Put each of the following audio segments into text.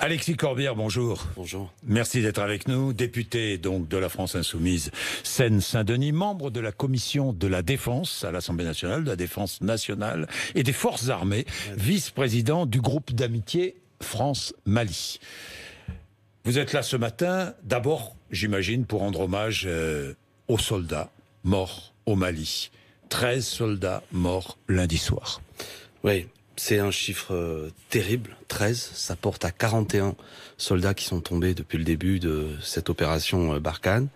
Alexis Corbière, bonjour. Bonjour. Merci d'être avec nous, député donc de la France insoumise Seine-Saint-Denis, membre de la commission de la défense à l'Assemblée nationale, de la défense nationale et des forces armées, vice-président du groupe d'amitié France-Mali. Vous êtes là ce matin, d'abord, j'imagine, pour rendre hommage euh, aux soldats morts au Mali. 13 soldats morts lundi soir. Oui, c'est un chiffre euh, terrible, 13. Ça porte à 41 soldats qui sont tombés depuis le début de cette opération euh, Barkhane.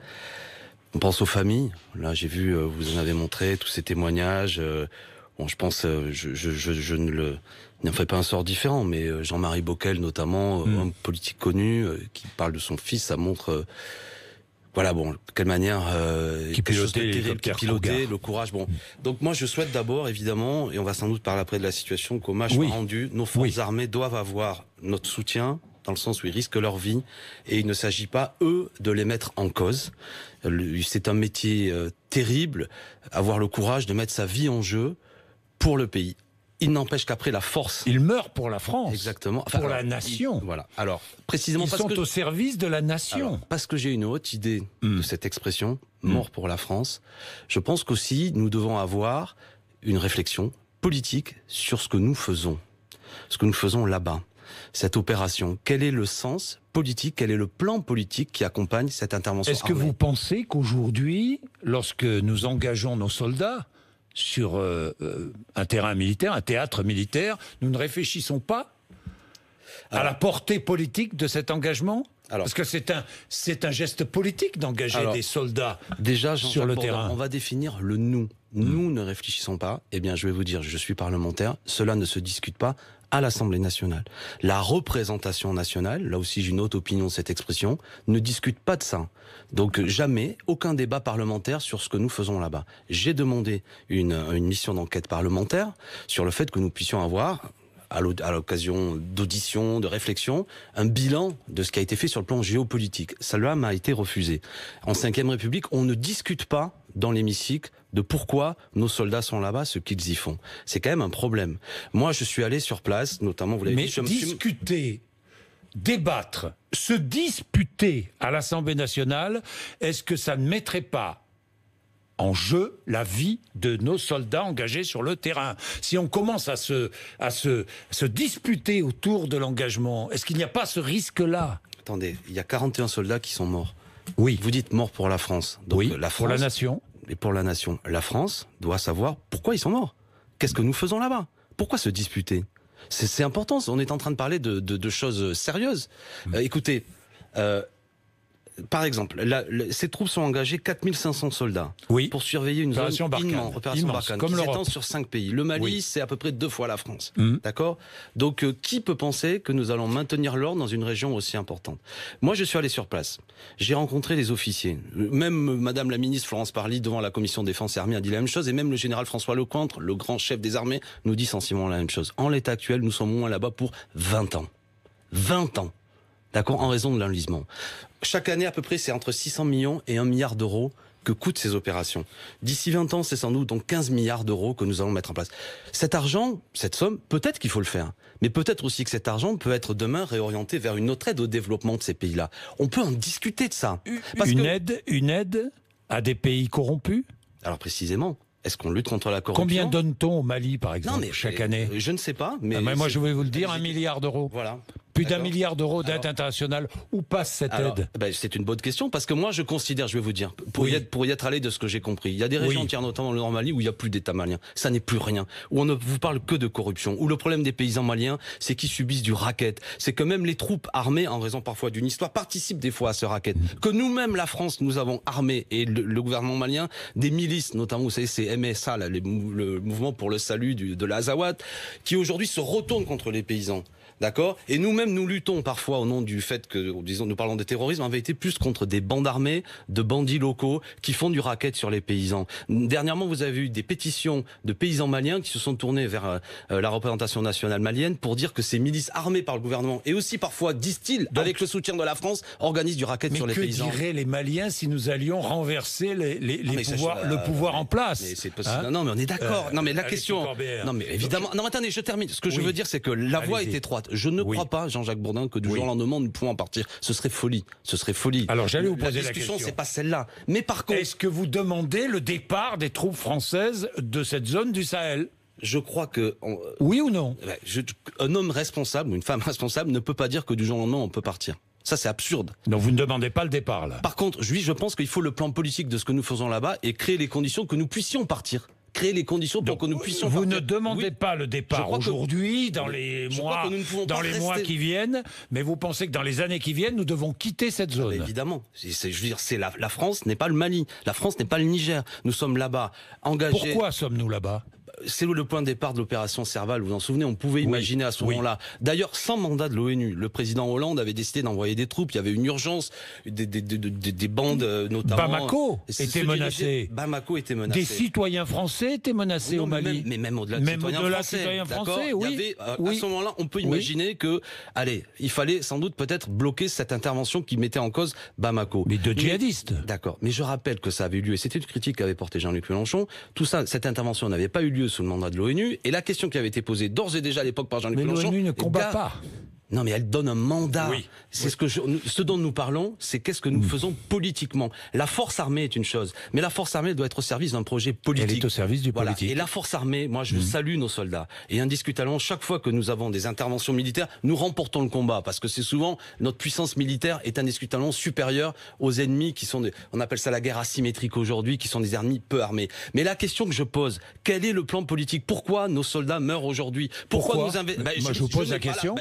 On pense aux familles. Là, j'ai vu, euh, vous en avez montré tous ces témoignages. Bon, je pense, je, je, je, ne le, n'en fais pas un sort différent, mais Jean-Marie Bockel, notamment, mm. un politique connu, qui parle de son fils, ça montre voilà, bon, de quelle manière euh, piloter, le courage. Bon, mm. donc moi je souhaite d'abord, évidemment, et on va sans doute parler après de la situation qu'hommage match rendu. Nos forces armées doivent avoir notre soutien dans le sens où ils risquent leur vie et il ne s'agit pas eux de les mettre en cause. C'est un métier euh, terrible, avoir le courage de mettre sa vie en jeu pour le pays. Il n'empêche qu'après la force. il meurt pour la France. Exactement. pour la nation. voilà. Alors, précisément Ils sont au service de la nation. parce que j'ai une haute idée hmm. de cette expression, hmm. mort pour la France, je pense qu'aussi nous devons avoir une réflexion politique sur ce que nous faisons. Ce que nous faisons là-bas cette opération Quel est le sens politique Quel est le plan politique qui accompagne cette intervention Est-ce que vous pensez qu'aujourd'hui, lorsque nous engageons nos soldats, sur euh, euh, un terrain militaire, un théâtre militaire. Nous ne réfléchissons pas à la portée politique de cet engagement parce que c'est un, c'est un geste politique d'engager des soldats déjà, sur le terrain. On va définir le nous. Nous hmm. ne réfléchissons pas. Eh bien, je vais vous dire, je suis parlementaire. Cela ne se discute pas à l'Assemblée nationale. La représentation nationale, là aussi j'ai une autre opinion de cette expression, ne discute pas de ça. Donc jamais aucun débat parlementaire sur ce que nous faisons là-bas. J'ai demandé une, une mission d'enquête parlementaire sur le fait que nous puissions avoir à l'occasion d'auditions, de réflexions, un bilan de ce qui a été fait sur le plan géopolitique. Cela m'a été refusé. En 5 République, on ne discute pas dans l'hémicycle de pourquoi nos soldats sont là-bas, ce qu'ils y font. C'est quand même un problème. Moi, je suis allé sur place, notamment, vous l'avez dit... Mais discuter, débattre, se disputer à l'Assemblée nationale, est-ce que ça ne mettrait pas en jeu la vie de nos soldats engagés sur le terrain. Si on commence à se, à se, se disputer autour de l'engagement, est-ce qu'il n'y a pas ce risque-là Attendez, il y a 41 soldats qui sont morts. Oui. Vous dites morts pour la France. oui, euh, pour la nation. Et pour la nation. La France doit savoir pourquoi ils sont morts. Qu'est-ce que nous faisons là-bas Pourquoi se disputer C'est important. On est en train de parler de, de, choses sérieuses. Euh, écoutez, euh, par exemple, ces troupes sont engagées 4500 soldats pour surveiller une zone qui s'étend sur 5 pays. Le Mali, c'est à peu près deux fois la France. Mm. D'accord Donc, euh, qui peut penser que nous allons maintenir l'ordre dans une région aussi importante Moi, je suis allé sur place. J'ai rencontré les officiers. Même euh, Madame la ministre Florence Parly, devant la commission défense et armée, a dit la même chose. Et même le général François Lecointre, le grand chef des armées, nous dit sensiblement la même chose. En l'état actuel, nous sommes moins là-bas pour 20 ans. 20 ans d'accord, en raison de l'enlisement. Chaque année, à peu près, c'est entre 600 millions et 1 milliard d'euros que coûtent ces opérations. D'ici 20 ans, c'est sans doute donc 15 milliards d'euros que nous allons mettre en place. Cet argent, cette somme, peut-être qu'il faut le faire, mais peut-être aussi que cet argent peut être demain réorienté vers une autre aide au développement de ces pays-là. On peut en discuter de ça. une aide, une aide à des pays corrompus Alors précisément, est-ce qu'on lutte contre la corruption Combien donne-t-on au Mali, par exemple, chaque euh, année Je ne sais pas. Mais ah, mais moi, je vais vous le dire, 1 milliard d'euros. Voilà. Plus d'un milliard d'euros d'aide internationale. Où passe cette aide ben, C'est une bonne question parce que moi je considère, je vais vous dire, pour, y, être, pour y être allé de ce que j'ai compris, il y a des régions notamment dans notamment le Nord Mali, où il n'y a plus d'État malien. Ça n'est plus rien. Où on ne vous parle que de corruption. Où le problème des paysans maliens, c'est qu'ils subissent du racket. C'est que même les troupes armées, en raison parfois d'une histoire, participent des fois à ce racket. Mm. Que nous-mêmes, la France, nous avons armé et le, gouvernement malien des milices, notamment vous savez c'est MSA, le mouvement pour le salut de l'Azawad, qui aujourd'hui se retourne contre les paysans. D'accord Et nous-mêmes, nous luttons parfois au nom du fait que, disons, nous parlons de terrorisme, en vérité, plus contre des bandes armées, de bandits locaux qui font du racket sur les paysans. Dernièrement, vous avez eu des pétitions de paysans maliens qui se sont tournés vers euh, la représentation nationale malienne pour dire que ces milices armées par le gouvernement et aussi parfois, disent-ils, avec le soutien de la France, organisent du racket sur les paysans. Que diraient les Maliens si nous allions renverser les, les, ah, les pouvoirs, le pouvoir en place mais c'est possible. Hein non, mais on est d'accord. Euh, non, mais la question. Non, mais évidemment. Non, attendez, je termine. Ce que je veux dire, c'est que la voie est étroite. Je ne crois pas, Jean-Jacques Bourdin, que du jour au lendemain, nous pouvons en partir. Ce serait folie. Ce serait folie. Alors, j'allais vous poser la, la question. c'est pas celle-là. Mais par contre. Est-ce que vous demandez le départ des troupes françaises de cette zone du Sahel je crois que euh, oui ou non. un homme responsable, une femme responsable, ne peut pas dire que du jour au lendemain on peut partir. Ça, c'est absurde. Donc vous ne demandez pas le départ, là. Par contre, oui, je pense qu'il faut le plan politique de ce que nous faisons là-bas et créer les conditions que nous puissions partir créer les conditions pour que nous puissions. Vous ne demandez pas le départ aujourd'hui, dans les mois, dans les mois qui viennent, mais vous pensez que dans les années qui viennent, nous devons quitter cette ah, zone. évidemment, je veux dire, c'est la, la France n'est pas le Mali, la France n'est pas le Niger. Nous sommes là-bas engagés. Pourquoi sommes-nous là-bas c'est le point de départ de l'opération Serval, vous vous en souvenez, on pouvait imaginer à ce moment-là. D'ailleurs, sans mandat de l'ONU, le président Hollande avait décidé d'envoyer des troupes, il y avait une urgence, des, bandes euh, notamment... Bamako euh, était menacé. Bamako était menacé. Des citoyens français étaient menacés au Mali. Mais même, au-delà de citoyens français, citoyens oui. Euh, à ce moment-là, on peut imaginer que, allez, il fallait sans doute peut-être bloquer cette intervention qui mettait en cause Bamako. Mais de djihadistes. D'accord. Mais je rappelle que ça avait eu lieu, et c'était une critique qu'avait portée Jean-Luc Mélenchon, tout ça, cette intervention n'avait pas eu lieu sous le mandat de l'ONU. Et la question qui avait été posée d'ores et déjà à l'époque par Jean-Luc Mélenchon. Mais l'ONU ne combat pas. Non, mais elle donne un mandat. c'est ce que ce dont nous parlons, c'est qu'est-ce que nous hmm. faisons politiquement. La force armée est une chose, mais la force armée doit être au service d'un projet politique. Elle est au service du politique. Et la force armée, moi, je hmm. salue nos soldats. Et indiscutablement, chaque fois que nous avons des interventions militaires, nous remportons le combat parce que c'est souvent notre puissance militaire est indiscutablement supérieure aux ennemis qui sont, on appelle ça la guerre asymétrique aujourd'hui, qui sont des ennemis peu armés. Mais la question que je pose, quel est le plan politique Pourquoi nos soldats meurent aujourd'hui Pourquoi, nous bah, bah, je, vous pose la question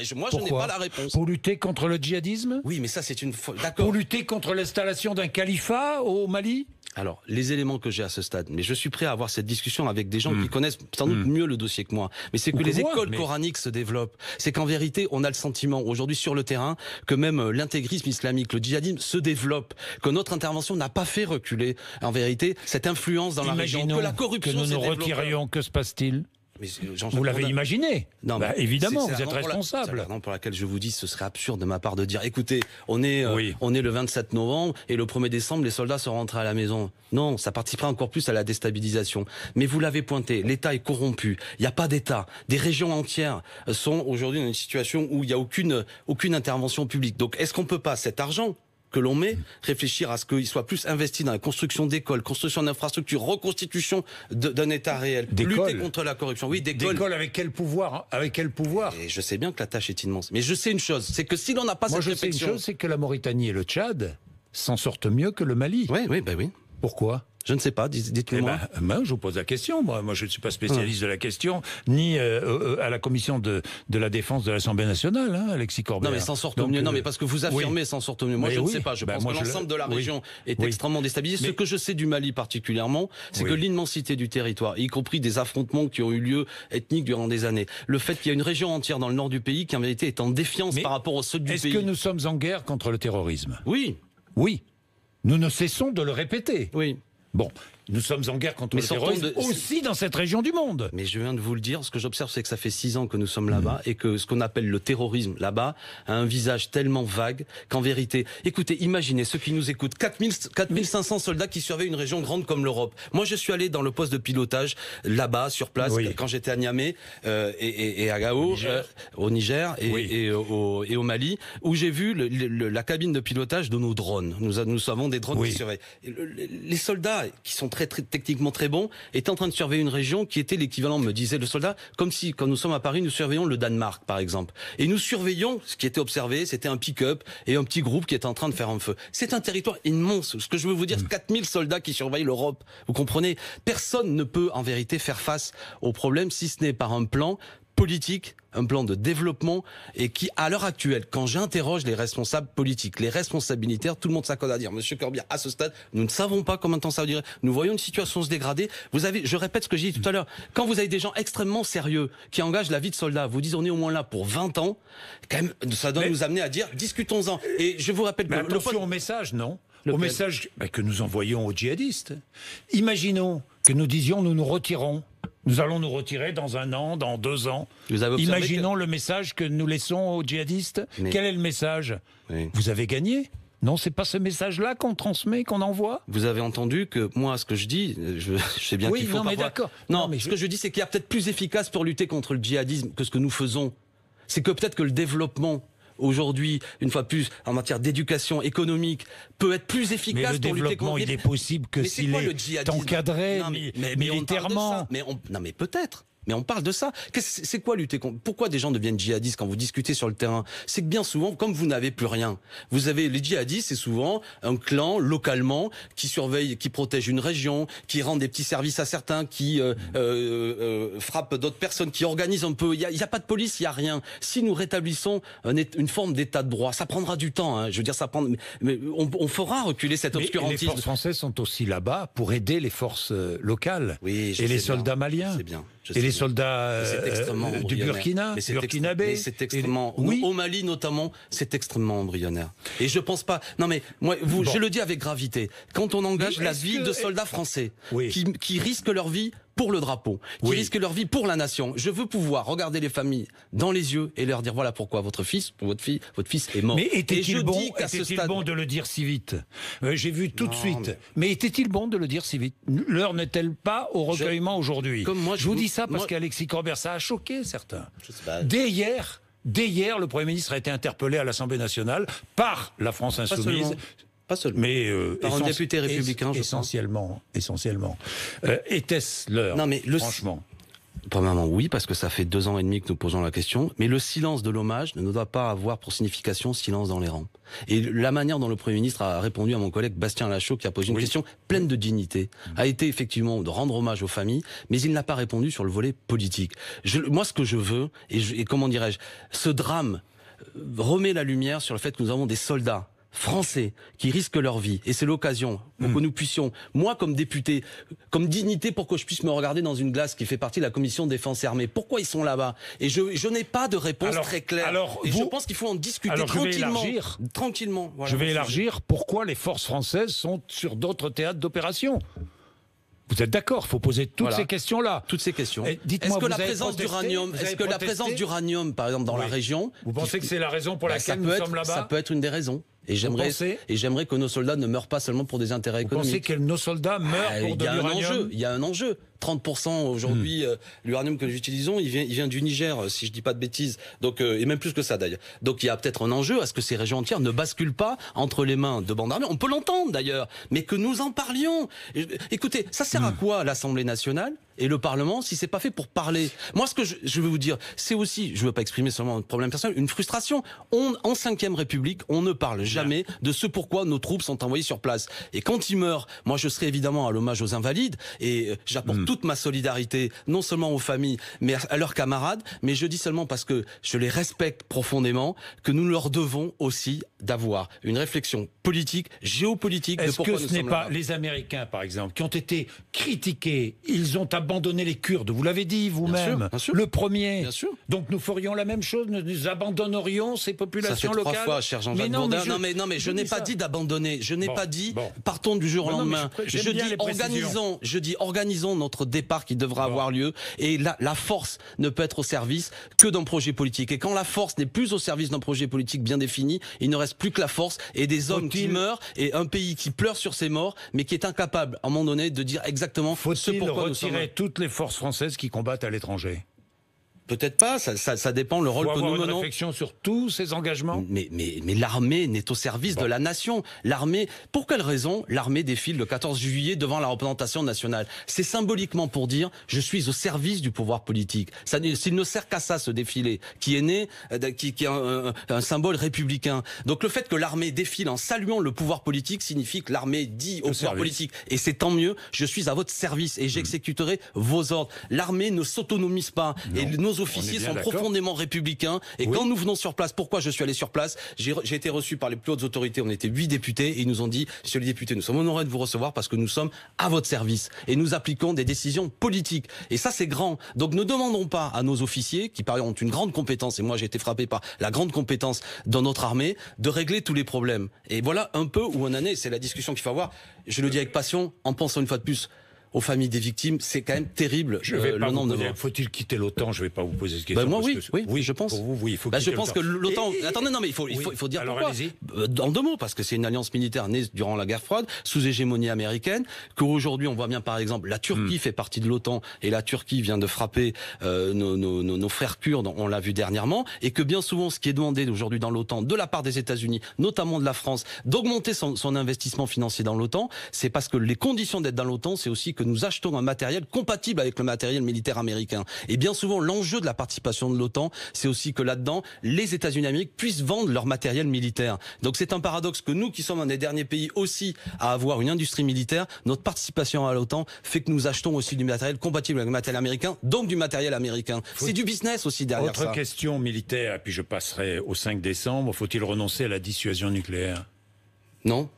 la réponse. Pour lutter contre le djihadisme Oui, mais ça c'est une faute. Pour lutter contre l'installation d'un califat au Mali alors, les éléments que j'ai à ce stade, mais je suis prêt à avoir cette discussion avec des gens qui hmm. connaissent sans doute hmm. mieux le dossier que moi, mais c'est que les écoles coraniques se développent. C'est qu'en vérité, on a le sentiment aujourd'hui sur le terrain que même euh, l'intégrisme islamique, le djihadisme se développe, que notre intervention n'a pas fait reculer, en vérité, cette influence dans la région, que la corruption que nous nous retirions, que se passe-t-il euh, vous l'avez imaginé Non, bah, évidemment, vous êtes responsable. c'est la pour laquelle je vous dis, ce serait absurde de ma part de dire, écoutez, on est, euh, on est le 27 novembre et le 1er décembre, les soldats seront rentrés à la maison. Non, ça participera encore plus à la déstabilisation. Mais vous l'avez pointé, l'État est corrompu. Il n'y a pas d'État. Des régions entières euh, sont aujourd'hui dans une situation où il n'y a aucune, aucune intervention publique. Donc, est-ce qu'on peut pas cet argent que l'on met, réfléchir à ce qu'il soit plus investi dans la construction d'écoles, construction d'infrastructures, reconstitution d'un État réel, lutter contre la corruption. Oui, Des avec quel pouvoir hein, Avec quel pouvoir Et je sais bien que la tâche est immense. Mais je sais une chose, c'est que si l'on n'a pas Moi je Sais une chose, c'est que la Mauritanie et le Tchad s'en sortent mieux que le Mali. Oui, oui, ben oui. Pourquoi je ne sais pas, dites-moi. Eh ben, je vous pose la question. Moi, je ne suis pas spécialiste de la question, ni euh, euh, à la commission de, la défense de l'Assemblée nationale, hein, Alexis Corbett. Non, mais s'en sortent mieux. Non, euh, mais parce que vous affirmez s'en sortent mieux. Moi, je ne sais pas. Je bah, pense que l'ensemble de la région est extrêmement déstabilisé. Ce que je sais du Mali particulièrement, c'est que l'immensité du territoire, y compris des affrontements qui ont eu lieu ethniques durant des années, le fait qu'il y a une région entière dans le nord du pays qui en vérité est en défiance par rapport au sud du pays. Est-ce que nous sommes en guerre contre le terrorisme Oui. Oui. Nous ne cessons de le répéter. Oui. Bon, nous sommes en guerre contre le terrorisme aussi dans cette région du monde. Mais je viens de vous le dire, ce que j'observe, c'est que ça fait six ans que nous sommes là-bas mm. et que ce qu'on appelle le terrorisme là-bas a un visage tellement vague qu'en vérité, écoutez, imaginez ceux qui nous écoutent, 4500 soldats qui surveillent une région grande comme l'Europe. Moi, je suis allé dans le poste de pilotage là-bas, sur place, quand j'étais à Niamey euh, et, à Gao, au Niger, euh, et, et, au, Mali, où j'ai vu la cabine de pilotage de nos drones. Nous, nous avons des drones qui surveillent. Les soldats qui sont très techniquement très bon, était en train de surveiller une région qui était l'équivalent, me disait le soldat, comme si quand nous sommes à Paris, nous surveillons le Danemark, par exemple. Et nous surveillons ce qui était observé, c'était un pick-up et un petit groupe qui était en train de faire un feu. C'est un territoire immense. Ce que je veux vous dire, 4000 hmm. soldats qui surveillent l'Europe. Vous comprenez Personne ne peut en vérité faire face au problème si ce n'est par un plan politique, un plan de développement et qui, à l'heure actuelle, quand j'interroge les responsables politiques, les responsabilitaires, tout le monde s'accorde à dire, Monsieur Corbière, à ce stade, nous ne savons pas combien de temps ça va durer. Nous voyons une situation se dégrader. Vous avez, je répète ce que j'ai dit tout à l'heure, quand vous avez des gens extrêmement sérieux qui engagent la vie de soldats, vous dites on est au moins là pour 20 ans, quand même, ça doit nous amener à dire discutons-en. Et je vous rappelle que le au message, non au message que nous envoyons aux djihadistes. Imaginons que nous disions nous nous retirons. Nous allons nous retirer dans un an, dans deux ans. Imaginons le message que nous laissons aux djihadistes. Quel est le message Vous avez gagné non, c'est pas ce message-là qu'on transmet, qu'on envoie. Vous avez entendu que moi, ce que je dis, je, sais bien oui, qu'il faut pas... d'accord. Non, mais ce que je dis, c'est qu'il y a peut-être plus efficace pour lutter contre le djihadisme que ce que nous faisons. C'est que peut-être que le développement aujourd'hui, une fois plus, en matière d'éducation économique, peut être plus efficace mais le développement, il est possible que s'il est, encadré mais, mais, militairement. mais on... non, mais peut-être. Mais on parle de ça. C'est quoi lutter contre Pourquoi des gens deviennent djihadistes quand vous discutez sur le terrain C'est que bien souvent, comme vous n'avez plus rien, vous avez les djihadistes, c'est souvent un clan localement qui surveille, qui protège une région, qui rend des petits services à certains, qui euh, euh, euh, frappe d'autres personnes, qui organise un peu. Il n'y a, pas de police, il n'y a rien. Si nous rétablissons une forme d'état de droit, ça prendra du temps. Hein. Je veux dire, ça prend. Mais on, fera reculer cet obscurantisme. Mais les forces françaises sont aussi là-bas pour aider les forces locales et les soldats maliens. C'est bien et les soldats euh, euh, du Burkina, c'est extrêmement. Au Mali notamment, c'est extrêmement embryonnaire. Et je pense pas. Non mais moi, je le dis avec gravité. Quand on engage la vie de soldats français qui risquent leur vie pour le drapeau, qui risquent leur vie pour la nation. Je veux pouvoir regarder les familles dans les yeux et leur dire voilà pourquoi votre fils, votre fille, votre fils est mort. Mais était-il bon, bon de le dire si vite euh, J'ai vu tout de suite. Mais, était-il bon de le dire si vite L'heure n'est-elle pas au recueillement aujourd'hui je, vous, dis ça parce qu'Alexis Corbert, ça a choqué certains. Dès hier, le Premier ministre a été interpellé à l'Assemblée nationale par la France insoumise. Mais euh, député républicain, essentiellement, essentiellement. Euh, était-ce l'heure, Non, mais le franchement. Premièrement, oui, parce que ça fait deux ans et demi que nous posons la question. Mais le silence de l'hommage ne doit pas avoir pour signification silence dans les rangs. Et la manière dont le Premier ministre a répondu à mon collègue Bastien Lachaud, qui a posé une question pleine de dignité, a été effectivement de rendre hommage aux familles, mais il n'a pas répondu sur le volet politique. moi, ce que je veux, et, et comment dirais-je, ce drame euh, remet la lumière sur le fait que nous avons des soldats Français qui risquent leur vie, et c'est l'occasion pour hmm. que nous puissions, moi comme député, comme dignité, pour que je puisse me regarder dans une glace qui fait partie de la commission défense armée. Pourquoi ils sont là-bas Et je, je n'ai pas de réponse très claire. Alors, et je pense qu'il faut en discuter tranquillement. Je tranquillement. je vais élargir. Pourquoi les forces françaises sont sur d'autres théâtres d'opération vous êtes d'accord, il faut poser toutes ces questions-là. Toutes ces questions. Eh, est-ce que la présence d'uranium, est-ce que la présence d'uranium, par exemple, dans la région, vous pensez que c'est la raison pour bah, laquelle nous sommes là-bas Ça peut être une des raisons. Et j'aimerais, et j'aimerais que nos soldats ne meurent pas seulement pour des intérêts économiques. Vous pensez que nos soldats meurent ah, pour de l'uranium Il y a un enjeu. 30% aujourd'hui, hmm. euh, l'uranium que nous utilisons, il vient, il vient du Niger, si je dis pas de bêtises. Donc, euh, et même plus que ça d'ailleurs. Donc, il y a peut-être un enjeu à ce que ces régions entières ne basculent pas entre les mains de bandes armées. On peut l'entendre d'ailleurs, mais que nous en parlions. Écoutez, ça sert à hmm. quoi l'Assemblée nationale et le Parlement si c'est pas fait pour parler. Moi, ce que je, veux vous dire, c'est aussi, je veux pas exprimer seulement un problème personnel, une frustration. On, en cinquième République, on ne parle jamais de ce pourquoi nos troupes sont envoyées sur place. Et quand ils meurent, moi, je serai évidemment à l'hommage aux invalides et euh, j'apporte hmm toute ma solidarité, non seulement aux familles, mais à leurs camarades, mais je dis seulement parce que je les respecte profondément, que nous leur devons aussi d'avoir une réflexion politique, géopolitique. Est-ce que ce n'est pas les Américains, par exemple, qui ont été critiqués Ils ont abandonné les Kurdes, vous l'avez dit vous-même, le premier. Bien sûr. Donc nous ferions la même chose, nous, abandonnerions ces populations Ça fait trois fois, cher jean mais non mais, je, non, mais je, n'ai pas dit d'abandonner, je n'ai pas dit partons du jour au lendemain. Je, dis organisons, je dis organisons notre départ qui devra avoir lieu. Et la force ne peut être au service que d'un projet politique. Et quand la force n'est plus au service d'un projet politique bien défini, il ne reste plus que la force et des hommes qui meurent et un pays qui pleure sur ses morts, mais qui est incapable, à un moment donné, de dire exactement ce pourquoi nous Faut-il retirer toutes les forces françaises qui combattent à l'étranger Peut-être pas, ça, ça, ça, dépend le rôle que nous menons. réflexion sur tous ces engagements. Mais, mais, mais l'armée n'est au service de la nation. L'armée, pour quelle raison l'armée défile le 14 juillet devant la représentation nationale C'est symboliquement pour dire je suis au service du pouvoir politique. Ça, s'il ne sert qu'à ça ce défilé, qui est né, euh, qui, qui est un, symbole républicain. Donc le fait que l'armée défile en saluant le pouvoir politique signifie que l'armée dit au, pouvoir politique et c'est tant mieux. Je suis à votre service et j'exécuterai vos ordres. L'armée ne s'autonomise pas et nos nos officiers sont profondément républicains. Et quand nous venons sur place, pourquoi je suis allé sur place J'ai été reçu par les plus hautes autorités. On était huit députés et ils nous ont dit, Monsieur le député, nous sommes honorés de vous recevoir parce que nous sommes à votre service et nous appliquons des décisions politiques. Et ça, c'est grand. Donc, ne demandons pas à nos officiers, qui par ailleurs ont une grande compétence, et moi j'ai été frappé par la grande compétence dans notre armée, de régler tous les problèmes. Et voilà un peu où on en est. C'est la discussion qu'il faut avoir. Je le dis avec passion, en pensant une fois de plus aux familles des victimes. C'est quand même terrible je euh, vais euh, le nombre de Faut-il quitter l'OTAN Je ne vais pas vous poser cette ben, question. Ben moi, oui, oui, je pense. Pour vous, oui, il faut ben je pense que l'OTAN. Attendez, non, mais il faut, il faut, dire pourquoi. Euh, dans deux mots, parce que c'est une alliance militaire née durant la guerre froide, sous hégémonie américaine, qu'aujourd'hui on voit bien, par exemple, la Turquie hmm. fait partie de l'OTAN et la Turquie vient de frapper euh, nos, nos, nos, frères kurdes. On l'a vu dernièrement, et que bien souvent, ce qui est demandé aujourd'hui dans l'OTAN, de la part des États-Unis, notamment de la France, d'augmenter son, son investissement financier dans l'OTAN, c'est parce que les conditions d'être dans l'OTAN, c'est aussi que nous achetons un matériel compatible avec le matériel militaire américain. Et bien souvent, l'enjeu de la participation de l'OTAN, c'est aussi que là-dedans, les États-Unis américains puissent vendre leur matériel militaire. Donc c'est un paradoxe que nous, qui sommes un des derniers pays aussi à avoir une industrie militaire, notre participation à l'OTAN fait que nous achetons aussi du matériel compatible avec le matériel américain, donc du matériel américain. C'est du business aussi derrière ça. Autre question militaire, puis je passerai au 5 décembre. Faut-il renoncer à la dissuasion nucléaire Non.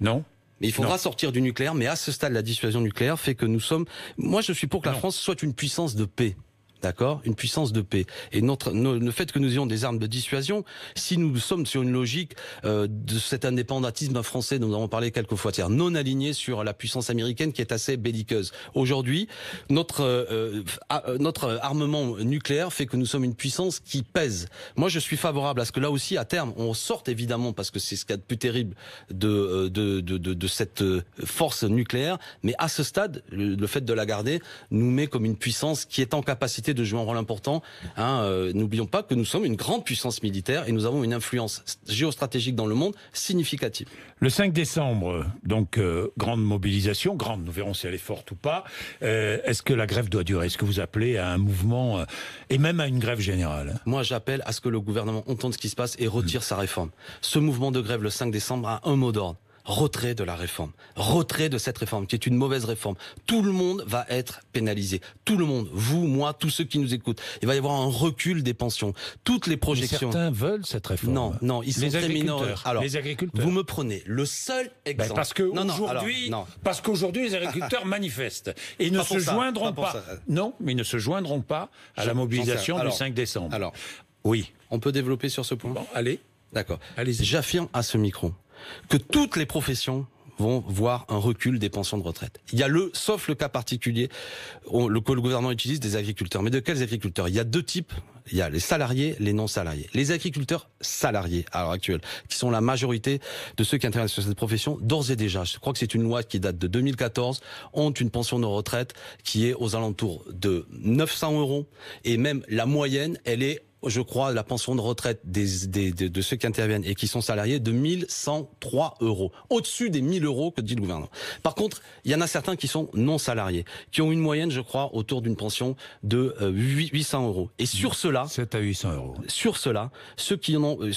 Non il faudra sortir du nucléaire. Mais à ce stade, la dissuasion nucléaire fait que nous sommes. Moi, je suis pour que la France soit une puissance de paix d'accord Une puissance de paix. Et notre, le fait que nous ayons des armes de dissuasion, si nous sommes sur une logique euh, de cet indépendantisme français dont nous avons parlé quelques fois, cest non aligné sur la puissance américaine qui est assez belliqueuse. Aujourd'hui, notre, euh, euh, notre armement nucléaire fait que nous sommes une puissance qui pèse. Moi, je suis favorable à ce que là aussi, à terme, on sorte évidemment, parce que c'est ce qu'il y a de plus terrible de, de, de, cette force nucléaire, mais à ce stade, le fait de la garder nous met comme une puissance qui est en capacité de jouer un rôle important. Hein, euh, n'oublions pas que nous sommes une grande puissance militaire et nous avons une influence géostratégique dans le monde significative. Le 5 décembre, donc euh, grande mobilisation, grande, nous verrons si elle est forte ou pas. Euh, est-ce que la grève doit durer Est-ce que vous appelez à un mouvement et même à une grève générale Moi, j'appelle à ce que le gouvernement entende ce qui se passe et retire sa réforme. Ce mouvement de grève le 5 décembre a un mot d'ordre retrait de la réforme, retrait de cette réforme qui est une mauvaise réforme. Tout le monde va être pénalisé. Tout le monde, vous, moi, tous ceux qui nous écoutent. Il va y avoir un recul des pensions. Toutes les projections. certains veulent cette réforme. Non, non, ils sont les très Alors, agriculteurs. Vous me prenez le seul ben, exemple. parce que aujourd'hui, parce qu'aujourd'hui, les agriculteurs manifestent et ne se joindront pas. Non, mais ils ne se joindront pas à la mobilisation du 5 décembre. Alors, oui. On peut développer sur ce point. allez. D'accord. allez J'affirme à ce micro que toutes les professions vont voir un recul des pensions de retraite. Il y a le, sauf le cas particulier, le, que le gouvernement utilise des agriculteurs. Mais de quels agriculteurs Il y a deux types. Il y a les salariés, les non salariés. Les agriculteurs salariés à l'heure actuelle, qui sont la majorité de ceux qui interviennent sur cette profession, d'ores et déjà, je crois que c'est une loi qui date de 2014, ont une pension de retraite qui est aux alentours de 900 euros et même la moyenne, elle est je crois, la pension de retraite des, de, ceux qui interviennent et qui sont salariés de 1103 euros, au-dessus des 1000 euros que dit le gouvernement. Par contre, il y en a certains qui sont non salariés, qui ont une moyenne, je crois, autour d'une pension de 800 euh, euros. Et sur cela, 7 à 800 euros. Sur cela, ceux qui en ont, euh,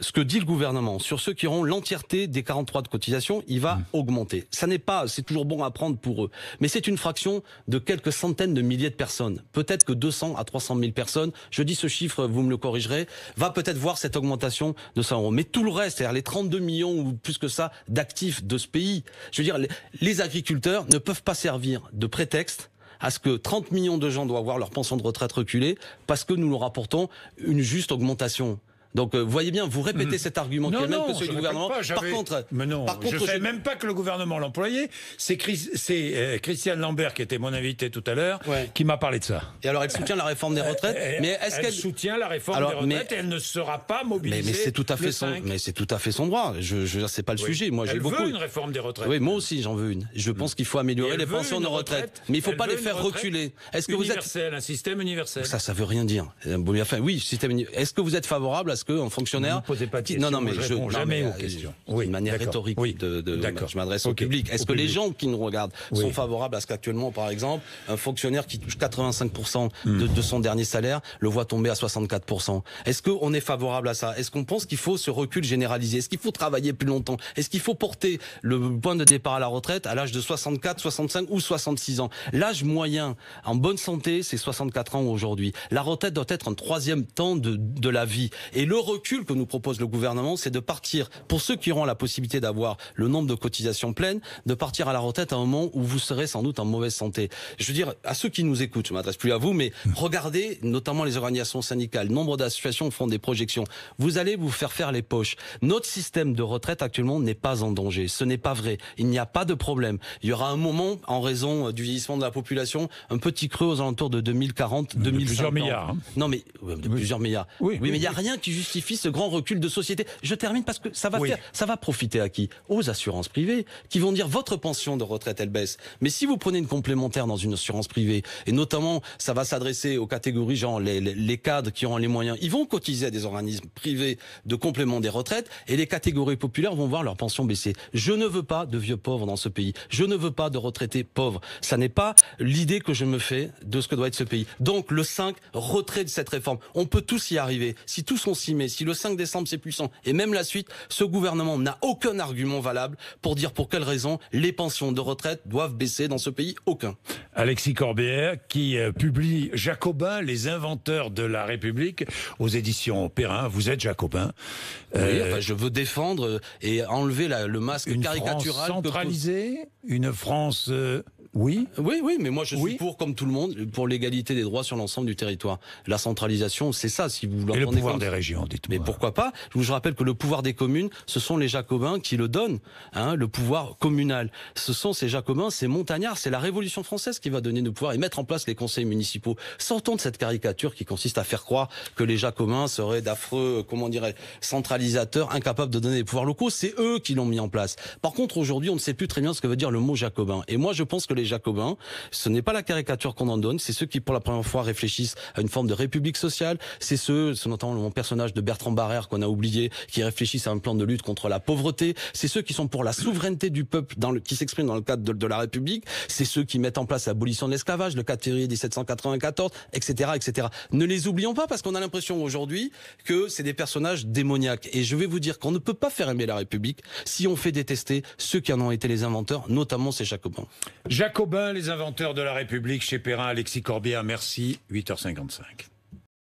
ce que dit le gouvernement sur ceux qui auront l'entièreté des 43 de cotisation, il va mmh. augmenter. Ça n'est pas, c'est toujours bon à prendre pour eux, mais c'est une fraction de quelques centaines de milliers de personnes. Peut-être que 200 à 300 000 personnes, je dis ce chiffre, vous me le corrigerez, va peut-être voir cette augmentation de 100 euros. Mais tout le reste, c'est-à-dire les 32 millions ou plus que ça d'actifs de ce pays, je veux dire, les agriculteurs ne peuvent pas servir de prétexte à ce que 30 millions de gens doivent voir leur pension de retraite reculée parce que nous leur apportons une juste augmentation. Donc vous euh, voyez bien, vous répétez mm. cet argument qui est même que celui du gouvernement. par contre, je ne même pas que le gouvernement l'employait. C'est euh, Christiane Lambert qui était mon invité tout à l'heure qui m'a parlé de ça. Et alors elle soutient la réforme des euh, retraites, mais est-ce qu'elle soutient la réforme des retraites Elle ne sera pas mobilisée. Mais, c'est tout à fait son, mais c'est tout à fait son droit. Je, je pas le sujet. Moi, j'ai beaucoup. Veut une réforme des retraites. Oui, moi aussi j'en veux une. Je pense mm. qu'il faut améliorer les pensions de retraite, mais il faut pas les faire reculer. Est-ce que vous êtes un système universel Ça, ça veut rien dire. Enfin, oui, système. Est-ce que vous êtes favorable à parce qu'un fonctionnaire. non, non, mais je, jamais manière rhétorique. je m'adresse au public. Est-ce que les gens qui nous regardent sont favorables à ce qu'actuellement, par exemple, un fonctionnaire qui touche 85% hmm. de, son dernier salaire le voit tomber à 64% Est-ce qu'on est favorable à ça Est-ce qu'on pense qu'il faut ce recul généralisé Est-ce qu'il faut travailler plus longtemps Est-ce qu'il faut porter le point de départ à la retraite à l'âge de 64, 65 ou 66 ans L'âge moyen en bonne santé, c'est 64 ans aujourd'hui. La retraite doit être un troisième temps de, de la vie. Le recul que nous propose le gouvernement, c'est de partir, pour ceux qui auront la possibilité d'avoir le nombre de cotisations pleines, de partir à la retraite à un moment où vous serez sans doute en mauvaise santé. Je veux dire, à ceux qui nous écoutent, je m'adresse plus à vous, mais hmm. regardez notamment les organisations syndicales. Nombre d'associations font des projections. Vous allez vous faire faire les poches. Notre système de retraite actuellement n'est pas en danger. Ce n'est pas vrai. Il n'y a pas de problème. Il y aura un moment, en raison du vieillissement de la population, un petit creux aux alentours de 2040, 2050. De plusieurs milliards. Hein. Non, mais de plusieurs milliards. Oui, mais il y n'y a rien qui justifie ce grand recul de société Je termine parce que ça va ça va profiter à qui Aux assurances privées qui vont dire votre pension de retraite elle baisse. Mais si vous prenez une complémentaire dans une assurance privée et notamment ça va s'adresser aux catégories genre les, les, cadres qui ont les moyens, ils vont cotiser à des organismes privés de complément des retraites et les catégories populaires vont voir leur pension baisser. Je ne veux pas de vieux pauvres dans ce pays. Je ne veux pas de retraités pauvres. Ça n'est pas l'idée que je me fais de ce que doit être ce pays. Donc le 5, retrait de cette réforme. On peut tous y arriver. Si tous sont si le 5 décembre c'est puissant, et même la suite, ce gouvernement n'a aucun argument valable pour dire pour quelle raison les pensions de retraite doivent baisser dans ce pays. Aucun. Alexis Corbière, qui euh, publie Jacobin, les inventeurs de la République, aux éditions Perrin. Vous êtes Jacobin. Euh, je veux défendre euh, et enlever le masque une caricatural. France centralisée, une France oui. Oui, oui, mais moi je suis pour, comme tout le monde, pour l'égalité des droits sur l'ensemble du territoire. La centralisation, c'est ça, si vous l'entendez. Et le pouvoir des régions, dites Mais pourquoi pas Je vous rappelle que le pouvoir des communes, ce sont les Jacobins qui le donnent, hein, le pouvoir communal. Ce sont ces Jacobins, ces montagnards, c'est la Révolution française qui va donner le pouvoir et mettre en place les conseils municipaux. Sortons de cette caricature qui consiste à faire croire que les Jacobins seraient d'affreux, euh, comment dirais centralisateurs, incapables de donner des pouvoirs locaux. C'est eux qui l'ont mis en place. Par contre, aujourd'hui, on ne sait plus très bien ce que veut dire le mot jacobin. Et moi, je pense que les jacobins. Ce n'est pas la caricature qu'on en donne, c'est ceux qui pour la première fois réfléchissent à une forme de république sociale, c'est ceux, c'est notamment mon personnage de Bertrand Barrère qu'on a oublié, qui réfléchissent à un plan de lutte contre la pauvreté, c'est ceux qui sont pour la souveraineté du peuple dans le, qui s'exprime dans le cadre de, la République, c'est ceux qui mettent en place l'abolition de l'esclavage le 4 février 1794, etc., etc. Ne les oublions pas parce qu'on a l'impression aujourd'hui que c'est des personnages démoniaques. Et je vais vous dire qu'on ne peut pas faire aimer la République si on fait détester ceux qui en ont été les inventeurs, notamment ces Jacobins cobain, les inventeurs de la République, chez Perrin, Alexis Corbière, merci, 8h55.